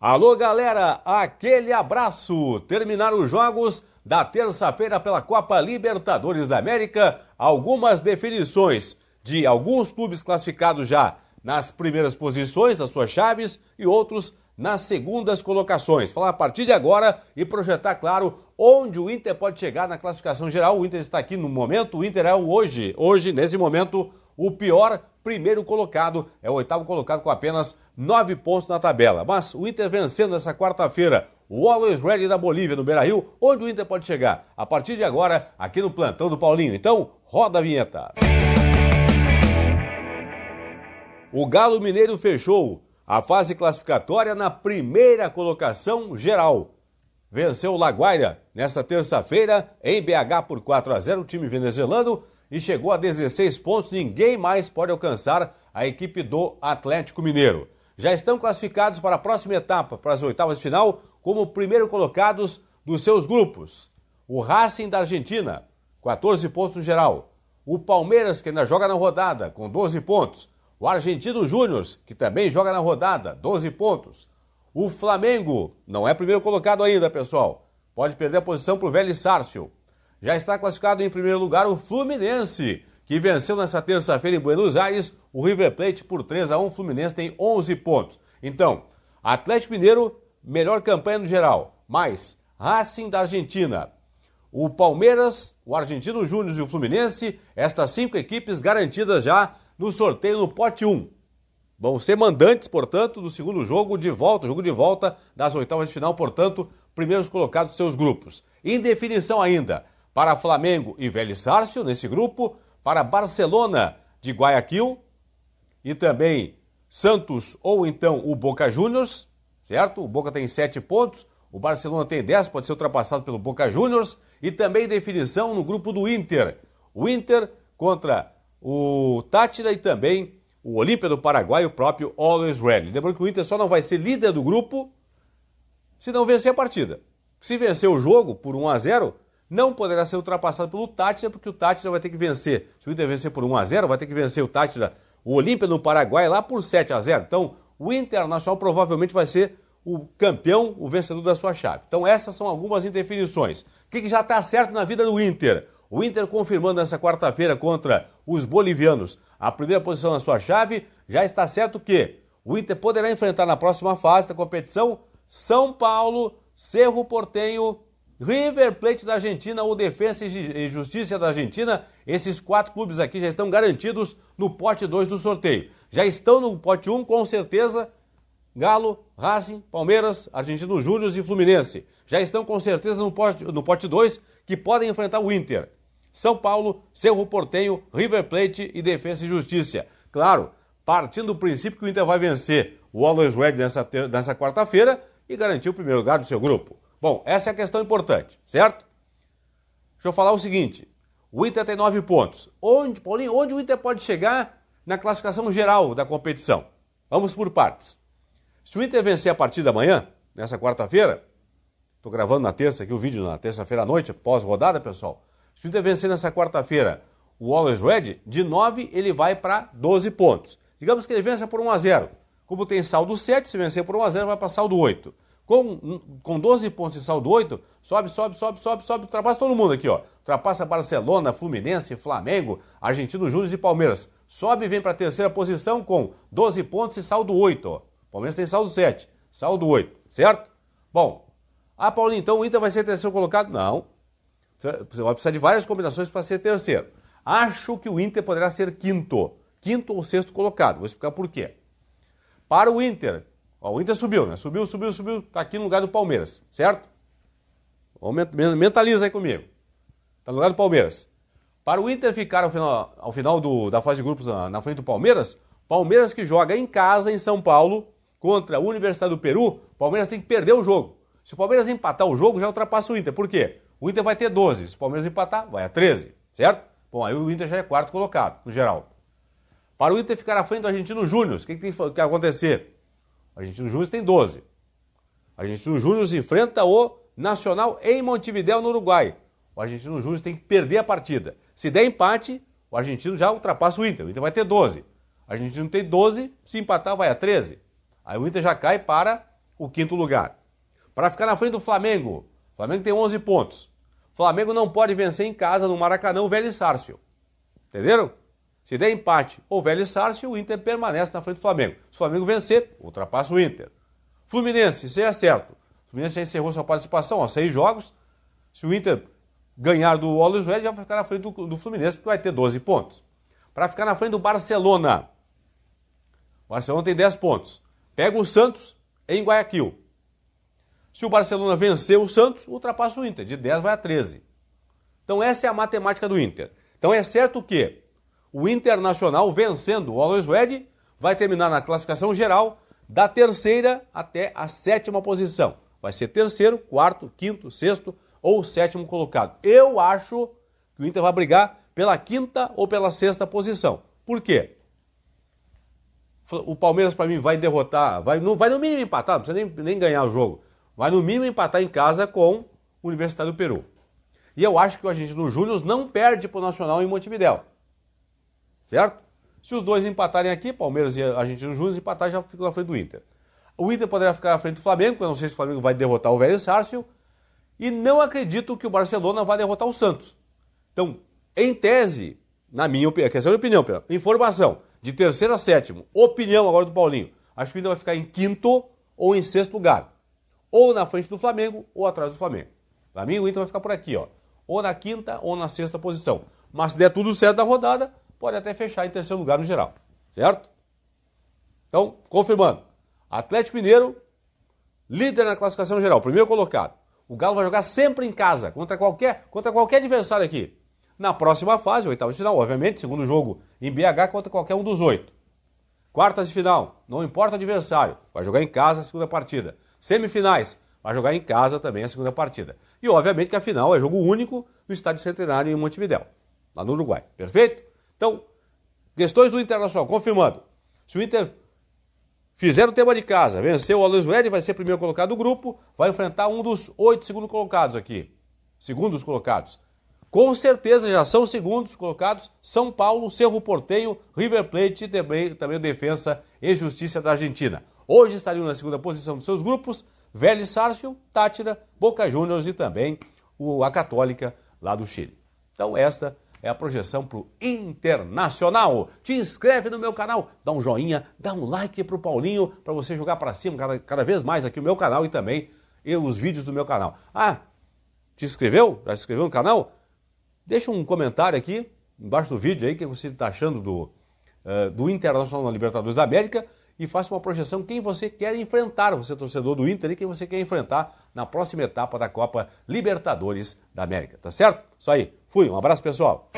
Alô, galera, aquele abraço! Terminaram os jogos da terça-feira pela Copa Libertadores da América. Algumas definições de alguns clubes classificados já nas primeiras posições das suas chaves e outros nas segundas colocações. Falar a partir de agora e projetar, claro, onde o Inter pode chegar na classificação geral. O Inter está aqui no momento, o Inter é hoje, hoje, nesse momento, o pior primeiro colocado, é o oitavo colocado com apenas nove pontos na tabela. Mas o Inter vencendo essa quarta-feira o Always Ready da Bolívia, no Beira-Rio, onde o Inter pode chegar. A partir de agora, aqui no Plantão do Paulinho. Então, roda a vinheta. O Galo Mineiro fechou a fase classificatória na primeira colocação geral. Venceu o Laguaira nesta terça-feira em BH por 4 a 0 o time venezuelano e chegou a 16 pontos. Ninguém mais pode alcançar a equipe do Atlético Mineiro já estão classificados para a próxima etapa, para as oitavas de final, como primeiro colocados dos seus grupos. O Racing da Argentina, 14 pontos no geral. O Palmeiras, que ainda joga na rodada, com 12 pontos. O Argentino Júnior, que também joga na rodada, 12 pontos. O Flamengo, não é primeiro colocado ainda, pessoal. Pode perder a posição para o velho Sárcio. Já está classificado em primeiro lugar o Fluminense, que venceu nessa terça-feira em Buenos Aires o River Plate por 3 a 1 O Fluminense tem 11 pontos. Então, Atlético Mineiro, melhor campanha no geral, mais Racing da Argentina. O Palmeiras, o Argentino Júnior e o Fluminense, estas cinco equipes garantidas já no sorteio no pote 1. Vão ser mandantes, portanto, do segundo jogo de volta, jogo de volta das oitavas de final, portanto, primeiros colocados dos seus grupos. Indefinição ainda para Flamengo e Vélez Sárcio nesse grupo, para Barcelona de Guayaquil e também Santos ou então o Boca Juniors, certo? O Boca tem sete pontos, o Barcelona tem dez, pode ser ultrapassado pelo Boca Juniors e também definição no grupo do Inter. O Inter contra o Tátira e também o Olímpia do Paraguai, o próprio Always Ready. Lembrando que o Inter só não vai ser líder do grupo se não vencer a partida. Se vencer o jogo por 1 a 0, não poderá ser ultrapassado pelo Tátira, porque o Tátira vai ter que vencer. Se o Inter vencer por 1 a 0 vai ter que vencer o Tátira, o Olímpia no Paraguai, lá por 7 a 0 Então, o Internacional provavelmente vai ser o campeão, o vencedor da sua chave. Então, essas são algumas indefinições. O que, que já está certo na vida do Inter? O Inter confirmando nessa quarta-feira contra os bolivianos a primeira posição na sua chave, já está certo que o Inter poderá enfrentar na próxima fase da competição São Paulo, Cerro Portenho, River Plate da Argentina ou Defensa e Justiça da Argentina, esses quatro clubes aqui já estão garantidos no pote 2 do sorteio. Já estão no pote 1 um, com certeza Galo, Racing, Palmeiras, Argentino Júnior e Fluminense. Já estão com certeza no pote, no pote 2 que podem enfrentar o Inter. São Paulo, Cerro Portenho, River Plate e Defensa e Justiça. Claro, partindo do princípio que o Inter vai vencer o Always Red nessa, nessa quarta-feira e garantir o primeiro lugar do seu grupo. Bom, essa é a questão importante, certo? Deixa eu falar o seguinte: o Inter tem nove pontos. Onde, Paulinho, onde o Inter pode chegar na classificação geral da competição? Vamos por partes. Se o Inter vencer a partida amanhã, nessa quarta-feira, estou gravando na terça aqui o vídeo, na terça-feira à noite, pós-rodada, pessoal. Se o Inter vencer nessa quarta-feira o Always Red, de 9 ele vai para 12 pontos. Digamos que ele vença por 1 a 0. Como tem saldo 7, se vencer por 1 a 0 vai para saldo 8 com, com 12 pontos e saldo 8, sobe, sobe, sobe, sobe, sobe, ultrapassa todo mundo aqui, ó. Ultrapassa Barcelona, Fluminense, Flamengo, Argentino Júnior e Palmeiras. Sobe e vem para a terceira posição com 12 pontos e saldo 8, ó. Palmeiras tem saldo 7, saldo 8, certo? Bom, ah, Paulinho, então o Inter vai ser terceiro colocado? Não. Você vai precisar de várias combinações para ser terceiro. Acho que o Inter poderá ser quinto, quinto ou sexto colocado. Vou explicar por quê. Para o Inter, Ó, o Inter subiu, né? Subiu, subiu, subiu, Está aqui no lugar do Palmeiras, certo? Mentaliza aí comigo. Está no lugar do Palmeiras. Para o Inter ficar ao final, ao final do, da fase de grupos na, na frente do Palmeiras, Palmeiras que joga em casa, em São Paulo, contra a Universidade do Peru, Palmeiras tem que perder o jogo. Se o Palmeiras empatar o jogo, já ultrapassa o Inter. Por quê? O Inter vai ter 12. Se o Palmeiras empatar, vai a 13, certo? Bom, aí o Inter já é quarto colocado, no geral. Para o Inter ficar à frente do Argentino Júnior, o que, que tem que acontecer? Argentino Júnior tem 12. Argentino Júnior se enfrenta o Nacional em Montevideo, no Uruguai. O Argentino Júnior tem que perder a partida. Se der empate, o Argentino já ultrapassa o Inter. O Inter vai ter 12. O Argentino tem 12, se empatar, vai a 13. Aí o Inter já cai para o quinto lugar. Para ficar na frente do Flamengo, o Flamengo tem 11 pontos. O Flamengo não pode vencer em casa no Maracanã o Velho Sárcio. Entenderam? Se der empate ou Velho Sárcio, o Inter permanece na frente do Flamengo. Se o Flamengo vencer, ultrapassa o Inter. Fluminense, seja certo. O Fluminense já encerrou sua participação, ó, seis jogos. Se o Inter ganhar do Wallace Red, já vai ficar na frente do, do Fluminense, porque vai ter 12 pontos. Para ficar na frente do Barcelona. O Barcelona tem 10 pontos. Pega o Santos em Guayaquil. Se o Barcelona vencer o Santos, ultrapassa o Inter. De 10 vai a 13. Então essa é a matemática do Inter. Então é certo que o Internacional vencendo o Always Red vai terminar na classificação geral da terceira até a sétima posição. Vai ser terceiro, quarto, quinto, sexto ou sétimo colocado. Eu acho que o Inter vai brigar pela quinta ou pela sexta posição. Por quê? O Palmeiras, para mim, vai derrotar, vai no, vai no mínimo empatar, não precisa nem, nem ganhar o jogo. Vai no mínimo empatar em casa com o Universitário do Peru. E eu acho que o agente no Júnior não perde para o Nacional em Montevidéu certo? Se os dois empatarem aqui, Palmeiras e Argentino Júnior, empatar já ficou na frente do Inter. O Inter poderá ficar à frente do Flamengo, porque eu não sei se o Flamengo vai derrotar o Vélez Sárcio. E não acredito que o Barcelona vá derrotar o Santos. Então, em tese, na minha opinião, questão de opinião, informação, de terceiro a sétimo, opinião agora do Paulinho, acho que o Inter vai ficar em quinto ou em sexto lugar. Ou na frente do Flamengo ou atrás do Flamengo. Para mim, o Inter vai ficar por aqui, ó. Ou na quinta ou na sexta posição. Mas se der tudo certo da rodada, pode até fechar em terceiro lugar no geral, certo? Então, confirmando. Atlético Mineiro, líder na classificação geral, primeiro colocado. O Galo vai jogar sempre em casa, contra qualquer, contra qualquer adversário aqui. Na próxima fase, oitava de final, obviamente, segundo jogo em BH contra qualquer um dos oito. Quartas de final, não importa o adversário, vai jogar em casa a segunda partida. Semifinais, vai jogar em casa também a segunda partida. E obviamente que a final é jogo único no Estádio Centenário em Montevidéu, lá no Uruguai. Perfeito? Então, questões do Internacional, confirmando. Se o Inter fizer o tema de casa, venceu o Alves Red, vai ser primeiro colocado do grupo, vai enfrentar um dos oito segundos colocados aqui. Segundos colocados. Com certeza já são segundos colocados São Paulo, Cerro Porteio, River Plate e também, também Defensa e Justiça da Argentina. Hoje estariam na segunda posição dos seus grupos Vélez Sárcio, Tátira, Boca Juniors e também o, a Católica lá do Chile. Então, esta é a projeção para o Internacional. Te inscreve no meu canal, dá um joinha, dá um like para o Paulinho, para você jogar para cima cada, cada, vez mais aqui o meu canal e também os vídeos do meu canal. Ah, te inscreveu? Já se inscreveu no canal? Deixa um comentário aqui embaixo do vídeo aí que você está achando do, uh, do Internacional na Libertadores da América e faça uma projeção quem você quer enfrentar, você é torcedor do Inter, e quem você quer enfrentar na próxima etapa da Copa Libertadores da América, tá certo? Isso aí. Fui, um abraço pessoal.